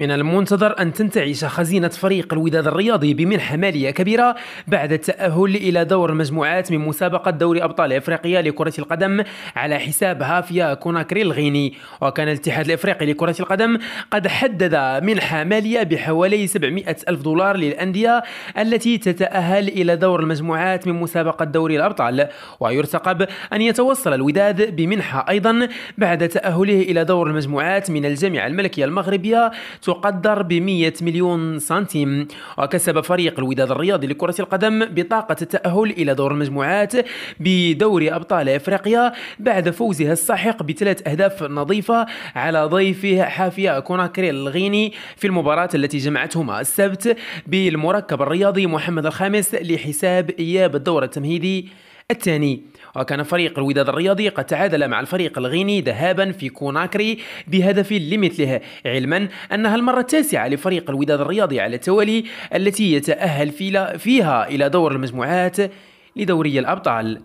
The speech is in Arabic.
من المنتظر أن تنتعش خزينة فريق الوداد الرياضي بمنحة مالية كبيرة بعد التأهل إلى دور المجموعات من مسابقة دوري أبطال إفريقيا لكرة القدم على حساب هافيا كوناكري الغيني وكان الاتحاد الإفريقي لكرة القدم قد حدد منحة مالية بحوالي 700 ألف دولار للأندية التي تتأهل إلى دور المجموعات من مسابقة دوري الأبطال ويرتقب أن يتوصل الوداد بمنحة أيضا بعد تأهله إلى دور المجموعات من الجامعة الملكية المغربية تقدر ب 100 مليون سنتيم وكسب فريق الوداد الرياضي لكرة القدم بطاقة التأهل إلى دور المجموعات بدوري أبطال إفريقيا بعد فوزها الساحق بثلاث أهداف نظيفة على ضيفه حافية كوناكري الغيني في المباراة التي جمعتهما السبت بالمركب الرياضي محمد الخامس لحساب إياب الدور التمهيدي الثاني وكان فريق الوداد الرياضي قد تعادل مع الفريق الغيني ذهابا في كوناكري بهدف لمثله علما أنها المرة التاسعة لفريق الوداد الرياضي على التوالي التي يتأهل فيها إلى دور المجموعات لدوري الأبطال